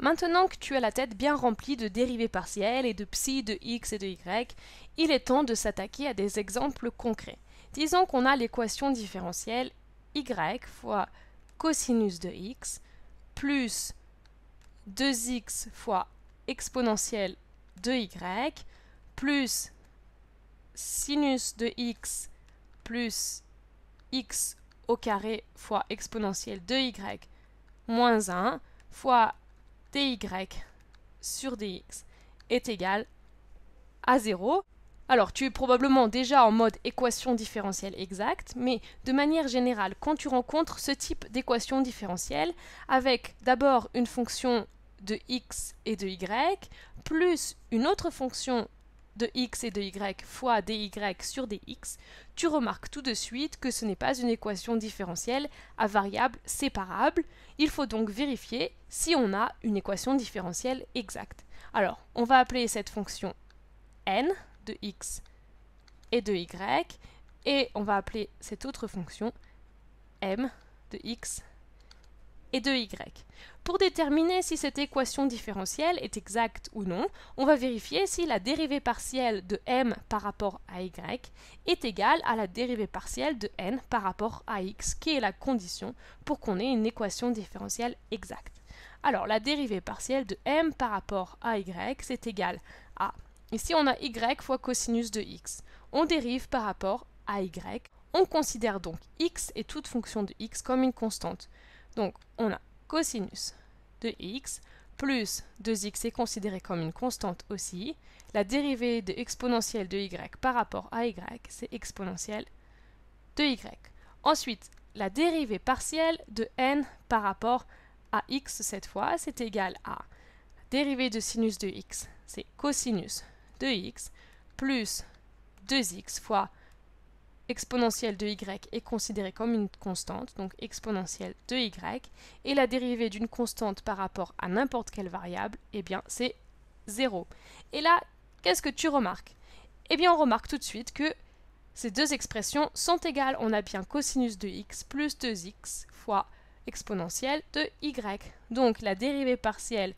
Maintenant que tu as la tête bien remplie de dérivés partiels et de psi, de x et de y, il est temps de s'attaquer à des exemples concrets. Disons qu'on a l'équation différentielle y fois cosinus de x plus 2x fois exponentielle de y plus sinus de x plus x au carré fois exponentielle de y moins 1 fois dy sur dx est égal à 0. Alors tu es probablement déjà en mode équation différentielle exacte, mais de manière générale, quand tu rencontres ce type d'équation différentielle, avec d'abord une fonction de x et de y, plus une autre fonction de x et de y fois dy sur dx, tu remarques tout de suite que ce n'est pas une équation différentielle à variables séparables. Il faut donc vérifier si on a une équation différentielle exacte. Alors, on va appeler cette fonction n de x et de y, et on va appeler cette autre fonction m de x et de y. Pour déterminer si cette équation différentielle est exacte ou non, on va vérifier si la dérivée partielle de m par rapport à y est égale à la dérivée partielle de n par rapport à x, qui est la condition pour qu'on ait une équation différentielle exacte. Alors la dérivée partielle de m par rapport à y, c'est égal à... Ici on a y fois cosinus de x. On dérive par rapport à y. On considère donc x et toute fonction de x comme une constante. Donc on a cosinus de x plus 2x est considéré comme une constante aussi. La dérivée de exponentielle de y par rapport à y, c'est exponentielle de y. Ensuite, la dérivée partielle de n par rapport à x cette fois, c'est égal à la dérivée de sinus de x, c'est cosinus de x, plus 2x fois exponentielle de y est considérée comme une constante, donc exponentielle de y, et la dérivée d'une constante par rapport à n'importe quelle variable, eh bien c'est 0. Et là, qu'est-ce que tu remarques Eh bien on remarque tout de suite que ces deux expressions sont égales. On a bien cosinus de x plus 2x fois exponentielle de y. Donc la dérivée partielle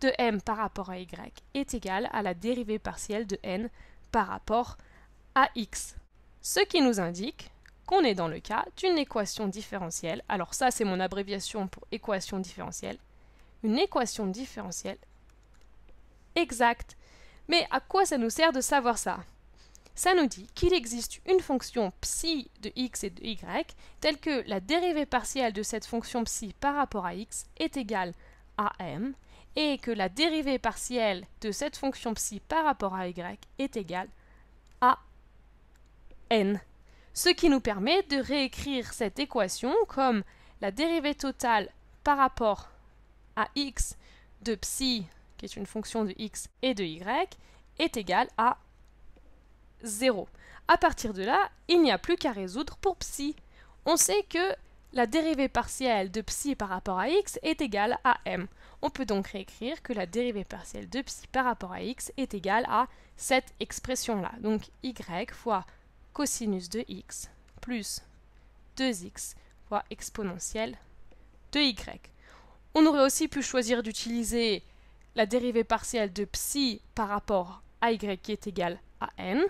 de m par rapport à y est égale à la dérivée partielle de n par rapport à x ce qui nous indique qu'on est dans le cas d'une équation différentielle. Alors ça, c'est mon abréviation pour équation différentielle. Une équation différentielle exacte. Mais à quoi ça nous sert de savoir ça Ça nous dit qu'il existe une fonction psi de x et de y telle que la dérivée partielle de cette fonction psi par rapport à x est égale à m et que la dérivée partielle de cette fonction psi par rapport à y est égale à n, ce qui nous permet de réécrire cette équation comme la dérivée totale par rapport à x de psi, qui est une fonction de x et de y, est égale à 0. À partir de là, il n'y a plus qu'à résoudre pour psi. On sait que la dérivée partielle de psi par rapport à x est égale à m. On peut donc réécrire que la dérivée partielle de psi par rapport à x est égale à cette expression-là. Donc y fois cosinus de x plus 2x fois exponentielle de y. On aurait aussi pu choisir d'utiliser la dérivée partielle de psi par rapport à y qui est égale à n,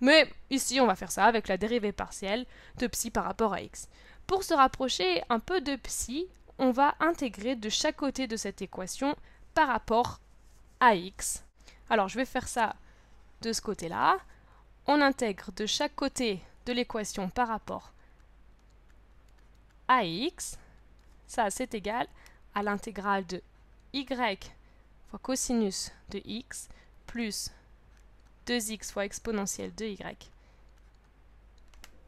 mais ici on va faire ça avec la dérivée partielle de psi par rapport à x. Pour se rapprocher un peu de psi, on va intégrer de chaque côté de cette équation par rapport à x. Alors je vais faire ça de ce côté-là, on intègre de chaque côté de l'équation par rapport à x, ça c'est égal à l'intégrale de y fois cosinus de x plus 2x fois exponentielle de y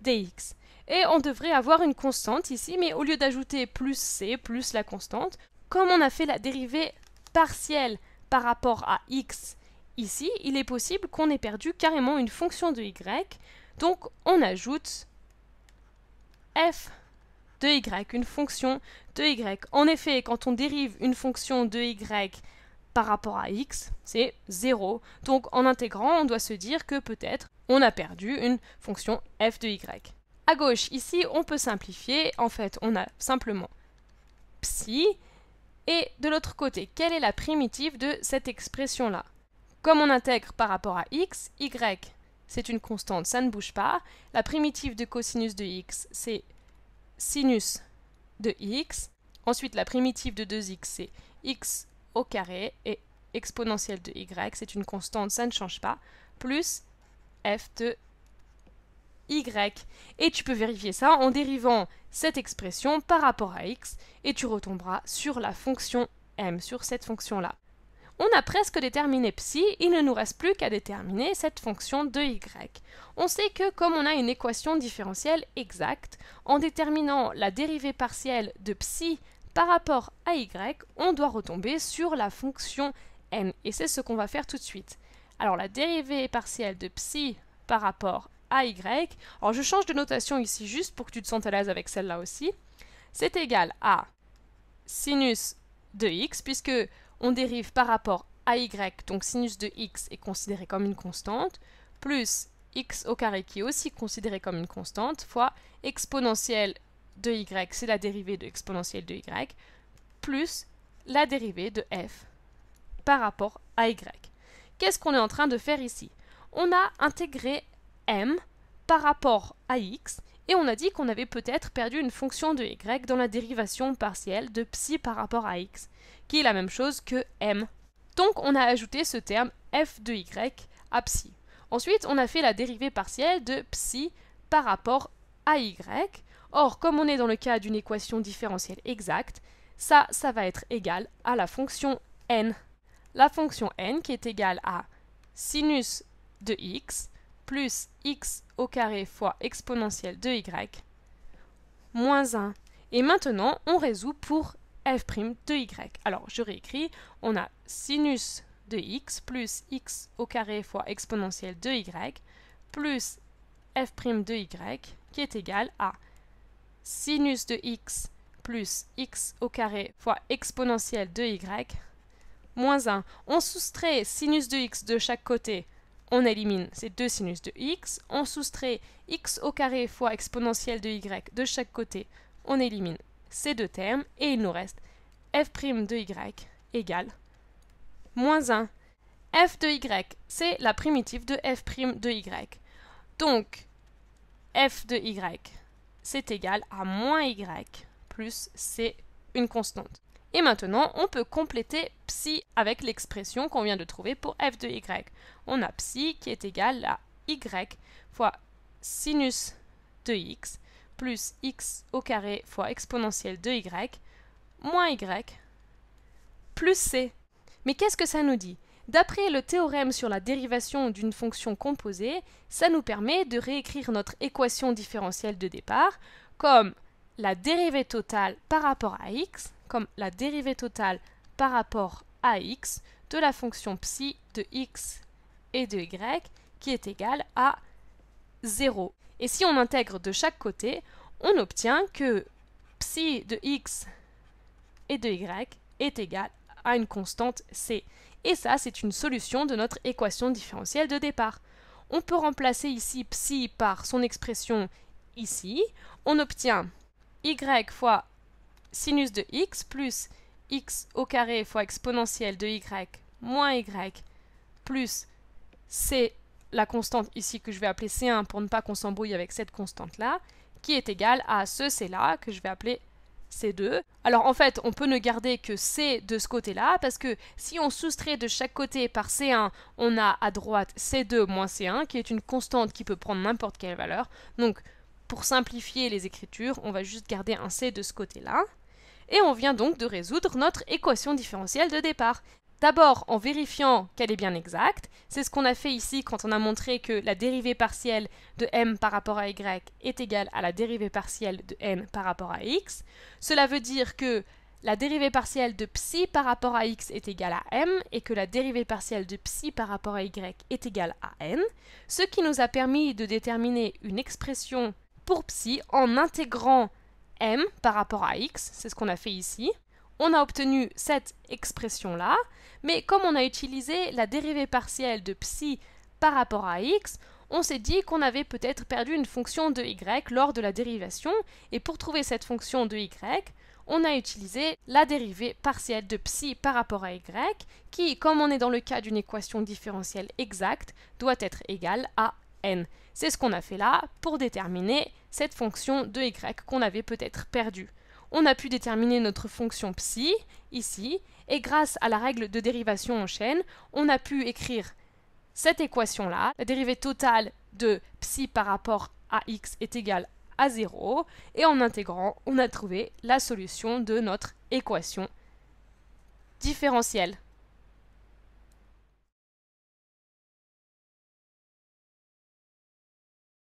dx. Et on devrait avoir une constante ici, mais au lieu d'ajouter plus c plus la constante, comme on a fait la dérivée partielle par rapport à x Ici, il est possible qu'on ait perdu carrément une fonction de y, donc on ajoute f de y, une fonction de y. En effet, quand on dérive une fonction de y par rapport à x, c'est 0. Donc en intégrant, on doit se dire que peut-être on a perdu une fonction f de y. À gauche, ici, on peut simplifier. En fait, on a simplement psi. Et de l'autre côté, quelle est la primitive de cette expression-là comme on intègre par rapport à x, y, c'est une constante, ça ne bouge pas. La primitive de cosinus de x, c'est sinus de x. Ensuite, la primitive de 2x, c'est x au carré. Et exponentielle de y, c'est une constante, ça ne change pas, plus f de y. Et tu peux vérifier ça en dérivant cette expression par rapport à x, et tu retomberas sur la fonction m, sur cette fonction-là. On a presque déterminé psi, il ne nous reste plus qu'à déterminer cette fonction de y. On sait que comme on a une équation différentielle exacte, en déterminant la dérivée partielle de psi par rapport à y, on doit retomber sur la fonction n, et c'est ce qu'on va faire tout de suite. Alors la dérivée partielle de psi par rapport à y, alors je change de notation ici juste pour que tu te sentes à l'aise avec celle-là aussi, c'est égal à sinus de x, puisque on dérive par rapport à y, donc sinus de x est considéré comme une constante, plus x au carré qui est aussi considéré comme une constante, fois exponentielle de y, c'est la dérivée de exponentielle de y, plus la dérivée de f par rapport à y. Qu'est-ce qu'on est en train de faire ici On a intégré m par rapport à x et on a dit qu'on avait peut-être perdu une fonction de y dans la dérivation partielle de psi par rapport à x, qui est la même chose que m. Donc on a ajouté ce terme f de y à psi. Ensuite, on a fait la dérivée partielle de psi par rapport à y. Or, comme on est dans le cas d'une équation différentielle exacte, ça, ça va être égal à la fonction n. La fonction n qui est égale à sinus de x plus x au carré fois exponentielle de y moins 1. Et maintenant, on résout pour f' de y. Alors, je réécris, on a sinus de x plus x au carré fois exponentielle de y plus f' de y qui est égal à sinus de x plus x au carré fois exponentielle de y moins 1. On soustrait sinus de x de chaque côté on élimine ces deux sinus de x, on soustrait x au carré fois exponentielle de y de chaque côté, on élimine ces deux termes, et il nous reste f' de y égale moins 1. f de y, c'est la primitive de f' de y. Donc, f de y, c'est égal à moins y plus c'est une constante. Et maintenant, on peut compléter psi avec l'expression qu'on vient de trouver pour f de y. On a psi qui est égal à y fois sinus de x plus x au carré fois exponentielle de y moins y plus c. Mais qu'est-ce que ça nous dit D'après le théorème sur la dérivation d'une fonction composée, ça nous permet de réécrire notre équation différentielle de départ comme la dérivée totale par rapport à x comme la dérivée totale par rapport à x de la fonction psi de x et de y qui est égale à 0. Et si on intègre de chaque côté, on obtient que psi de x et de y est égal à une constante c. Et ça, c'est une solution de notre équation différentielle de départ. On peut remplacer ici psi par son expression ici. On obtient y fois sinus de x plus x au carré fois exponentielle de y moins y plus c, la constante ici que je vais appeler c1 pour ne pas qu'on s'embrouille avec cette constante-là, qui est égale à ce c-là que je vais appeler c2. Alors en fait, on peut ne garder que c de ce côté-là, parce que si on soustrait de chaque côté par c1, on a à droite c2 moins c1, qui est une constante qui peut prendre n'importe quelle valeur. Donc pour simplifier les écritures, on va juste garder un c de ce côté-là et on vient donc de résoudre notre équation différentielle de départ. D'abord en vérifiant qu'elle est bien exacte, c'est ce qu'on a fait ici quand on a montré que la dérivée partielle de m par rapport à y est égale à la dérivée partielle de n par rapport à x. Cela veut dire que la dérivée partielle de psi par rapport à x est égale à m et que la dérivée partielle de psi par rapport à y est égale à n, ce qui nous a permis de déterminer une expression pour psi en intégrant m par rapport à x, c'est ce qu'on a fait ici. On a obtenu cette expression-là, mais comme on a utilisé la dérivée partielle de psi par rapport à x, on s'est dit qu'on avait peut-être perdu une fonction de y lors de la dérivation, et pour trouver cette fonction de y, on a utilisé la dérivée partielle de psi par rapport à y, qui, comme on est dans le cas d'une équation différentielle exacte, doit être égale à c'est ce qu'on a fait là pour déterminer cette fonction de y qu'on avait peut-être perdue. On a pu déterminer notre fonction psi, ici, et grâce à la règle de dérivation en chaîne, on a pu écrire cette équation-là, la dérivée totale de psi par rapport à x est égale à 0, et en intégrant, on a trouvé la solution de notre équation différentielle.